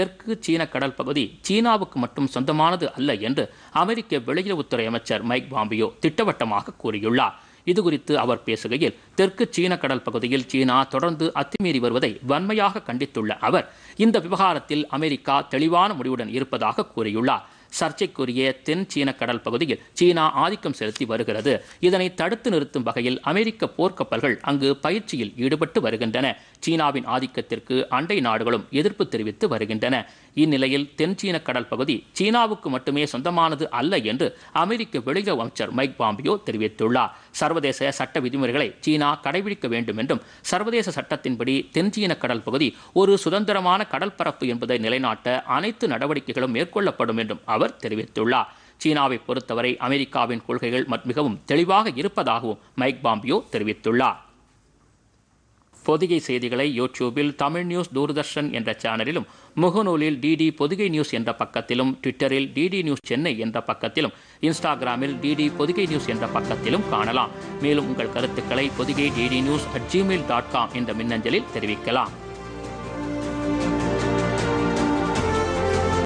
தெற்கு சீன கடல் பகுதி சீனாவுக்கு மட்டும் சொந்தமானது அல்ல என்று அமெரிக்க வெளியுறவுத்துறை அமைச்சர் மைக் பாம்பியோ திட்டவட்டமாக கூறியுள்ளார் இதுகுறித்து அவர் பேசுகையில் தெற்கு சீன கடல் பகுதியில் சீனா தொடர்ந்து அத்துமீறி வருவதை வன்மையாக கண்டித்துள்ள அவர் இந்த விவகாரத்தில் அமெரிக்கா தெளிவான முடிவுடன் இருப்பதாக கூறியுள்ளார் சர்ச்சைக்குரிய தென் சீன கடல் பகுதியில் சீனா ஆதிக்கம் செலுத்தி வருகிறது இதனை தடுத்து நிறுத்தும் வகையில் அமெரிக்க போர்க்கப்பல்கள் அங்கு பயிற்சியில் ஈடுபட்டு வருகின்றன சீனாவின் ஆதிக்கத்திற்கு அண்டை நாடுகளும் எதிர்ப்பு தெரிவித்து வருகின்றன இந்நிலையில் தென் சீன கடல் பகுதி சீனாவுக்கு மட்டுமே சொந்தமானது அல்ல என்று அமெரிக்க வெளியுறவு அமைச்சர் மைக் பாம்பியோ தெரிவித்துள்ளார் சர்வதேச சட்ட விதிமுறைகளை சீனா கடைபிடிக்க வேண்டும் என்றும் சர்வதேச சட்டத்தின்படி தென் சீன கடல் பகுதி ஒரு சுதந்திரமான கடற்பரப்பு என்பதை நிலைநாட்ட அனைத்து நடவடிக்கைகளும் மேற்கொள்ளப்படும் என்றும் அவர் அவர் தெரிவித்துள்ளார் சீனாவை பொறுத்தவரை அமெரிக்காவின் கொள்கைகள் மிகவும் தெளிவாக இருப்பதாகவும் மைக் பாம்பியோ தெரிவித்துள்ளார் பொதிகை செய்திகளை யூடியூபில் தமிழ் நியூஸ் தூர்தர்ஷன் என்ற சேனலிலும் முகநூலில் டிடி பொதிகை நியூஸ் என்ற பக்கத்திலும் ட்விட்டரில் டிடி நியூஸ் சென்னை என்ற பக்கத்திலும் இன்ஸ்டாகிராமில் டிடி பொதிகை நியூஸ் என்ற பக்கத்திலும் காணலாம் மேலும் உங்கள் கருத்துக்களை Podhigai DD news at Gmail dot com என்ற மின்னஞ்சலில் தெரிவிக்கலாம்